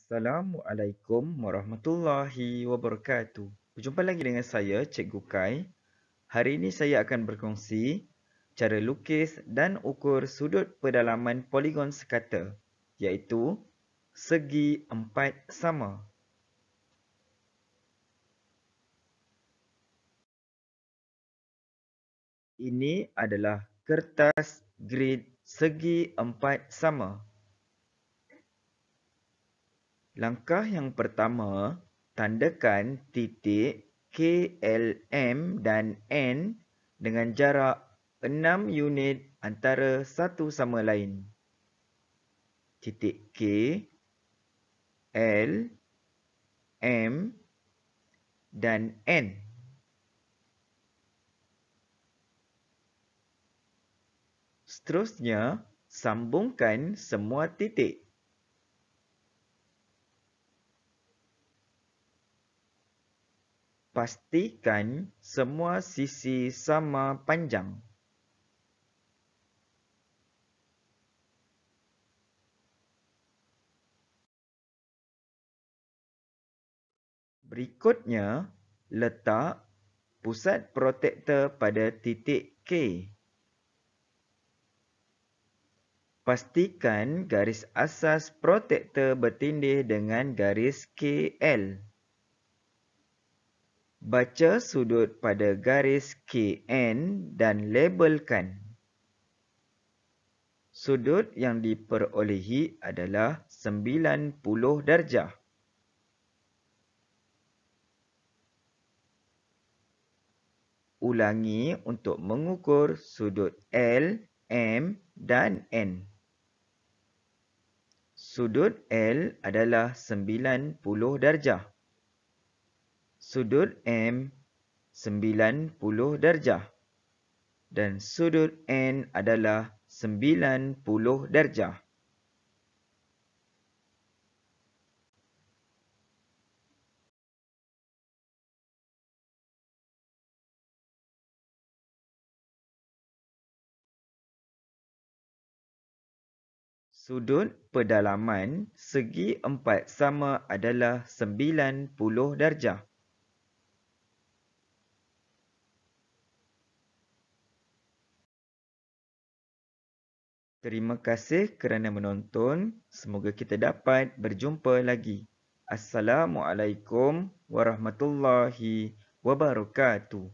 Assalamualaikum warahmatullahi wabarakatuh. Berjumpa lagi dengan saya, Cikgu Kai. Hari ini saya akan berkongsi cara lukis dan ukur sudut pedalaman poligon sekata, iaitu segi empat sama. Ini adalah kertas grid segi empat sama. Langkah yang pertama, tandakan titik K, L, M dan N dengan jarak 6 unit antara satu sama lain. Titik K, L, M dan N. Seterusnya, sambungkan semua titik. Pastikan semua sisi sama panjang. Berikutnya, letak pusat protektor pada titik K. Pastikan garis asas protektor bertindih dengan garis KL. Baca sudut pada garis KN dan labelkan. Sudut yang diperolehi adalah 90 darjah. Ulangi untuk mengukur sudut L, M dan N. Sudut L adalah 90 darjah sudut M 90 darjah dan sudut N adalah 90 darjah. Sudut pedalaman segi empat sama adalah 90 darjah. Terima kasih kerana menonton. Semoga kita dapat berjumpa lagi. Assalamualaikum warahmatullahi wabarakatuh.